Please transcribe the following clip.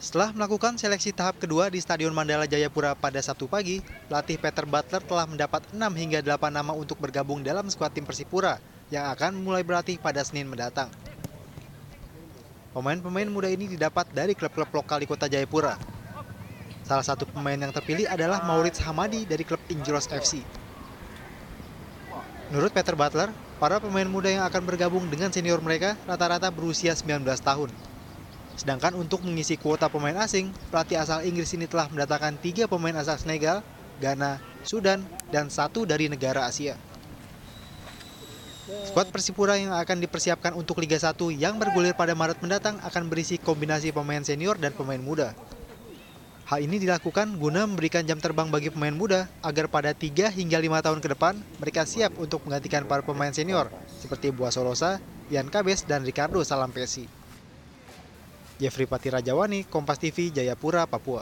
Setelah melakukan seleksi tahap kedua di Stadion Mandala Jayapura pada Sabtu pagi, pelatih Peter Butler telah mendapat enam hingga delapan nama untuk bergabung dalam skuad tim Persipura yang akan mulai berlatih pada Senin mendatang. Pemain-pemain muda ini didapat dari klub-klub lokal di kota Jayapura. Salah satu pemain yang terpilih adalah Maurits Hamadi dari klub Injuros FC. Menurut Peter Butler, para pemain muda yang akan bergabung dengan senior mereka rata-rata berusia 19 tahun. Sedangkan untuk mengisi kuota pemain asing, pelatih asal Inggris ini telah mendatangkan tiga pemain asal Senegal, Ghana, Sudan, dan satu dari negara Asia. Skuad Persipura yang akan dipersiapkan untuk Liga 1 yang bergulir pada Maret mendatang akan berisi kombinasi pemain senior dan pemain muda. Hal ini dilakukan guna memberikan jam terbang bagi pemain muda agar pada 3 hingga 5 tahun ke depan mereka siap untuk menggantikan para pemain senior seperti Buasolosa, Ian Kabes, dan Ricardo Salampesi. Jeffrey Patira Jawani, Kompas TV, Jayapura, Papua.